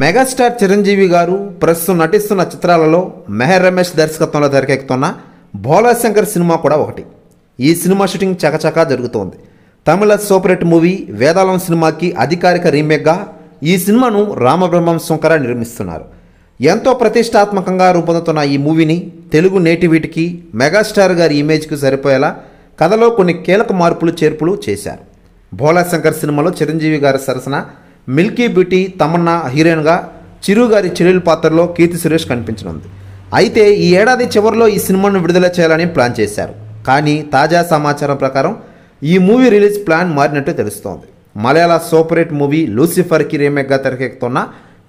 megastar Chiranjeevi గారు ప్రస్తుతం నటిస్తున్న చిత్రాలలో మెహర్ రమేష్ దర్శకత్వంలో తెరకెక్కుతున్న భోలాశంకర్ సినిమా కూడా ఒకటి ఈ సినిమా షూటింగ్ చకచకా జరుగుతోంది Tamil super hit movie Vedalam సినిమాకి అధికారిక రీమేక్గా ఈ సినిమాను రామబ్రహ్మం శంకర నిర్మిస్తున్నారు ఎంతో ప్రతిష్టాత్మకంగా రూపొందుతున్న ఈ మూవీని తెలుగు నేటివిటికి మెగాస్టార్ గారి ఇమేజ్కి సరిపోయేలా కథలో కొన్ని కీలక మార్పులు చేర్పులు చేశారు భోలాశంకర్ సినిమాలో చిరంజీవి గారి సరసన మిల్కీ బ్యూటీ తమన్నా హీరోయిన్గా చిరు గారి చెల్లెలు పాత్రలో కీర్తి సురేష్ కనిపించనుంది అయితే ఈ ఏడాది చివరిలో ఈ సినిమాను విడుదల చేయాలని ప్లాన్ చేశారు కానీ తాజా సమాచారం ప్రకారం ఈ మూవీ రిలీజ్ ప్లాన్ మారినట్టు తెలుస్తోంది మలయాళ సూపరేట్ మూవీ లూసిఫర్కి రీమేక్గా తెరకెక్కుతున్న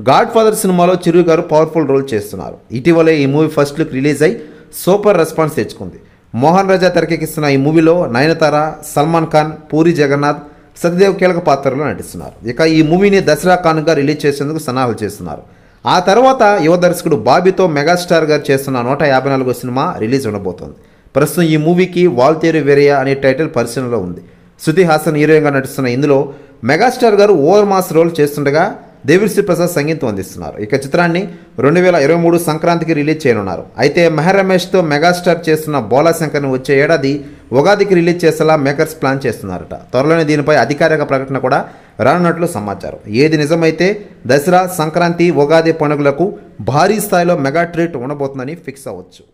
గాడ్ ఫాదర్ సినిమాలో చిరు గారు పవర్ఫుల్ రోల్ చేస్తున్నారు ఇటీవలే ఈ మూవీ ఫస్ట్ లుక్ రిలీజ్ అయి సూపర్ రెస్పాన్స్ తెచ్చుకుంది మోహన్ రాజా తెరకెక్కిస్తున్న ఈ మూవీలో నయనతార సల్మాన్ ఖాన్ పూరి జగన్నాథ్ సత్యదేవ్ కీలక పాత్రలో నటిస్తున్నారు ఇక ఈ మూవీని దసరా కానుగా రిలీజ్ చేసేందుకు సన్నాహాలు చేస్తున్నారు ఆ తర్వాత యువ దర్శకుడు బాబీతో మెగాస్టార్ గారు చేస్తున్న నూట యాభై నాలుగో సినిమా రిలీజ్ ఉండబోతోంది ప్రస్తుతం ఈ మూవీకి వాల్తేరు వేరియా అనే టైటిల్ పరిశీలనలో ఉంది శృతి హాసన్ హీరోయిన్గా నటిస్తున్న ఇందులో మెగాస్టార్ గారు ఓవర్ మాస్ రోల్ చేస్తుండగా దేవిశ్రీ ప్రసాద్ సంగీతం అందిస్తున్నారు ఇక చిత్రాన్ని రెండు వేల ఇరవై మూడు సంక్రాంతికి రిలీజ్ చేయనున్నారు అయితే మెహర్ రమేష్తో మెగాస్టార్ చేస్తున్న బోలాశంకర్ని వచ్చే ఏడాది ఉగాదికి రిలీజ్ చేసేలా మేకర్స్ ప్లాన్ చేస్తున్నారట త్వరలోనే దీనిపై అధికారిక ప్రకటన కూడా రానున్నట్లు సమాచారం ఏది నిజమైతే దసరా సంక్రాంతి ఉగాది పండుగలకు భారీ స్థాయిలో మెగా ట్రీట్ ఉండబోతుందని ఫిక్స్ అవ్వచ్చు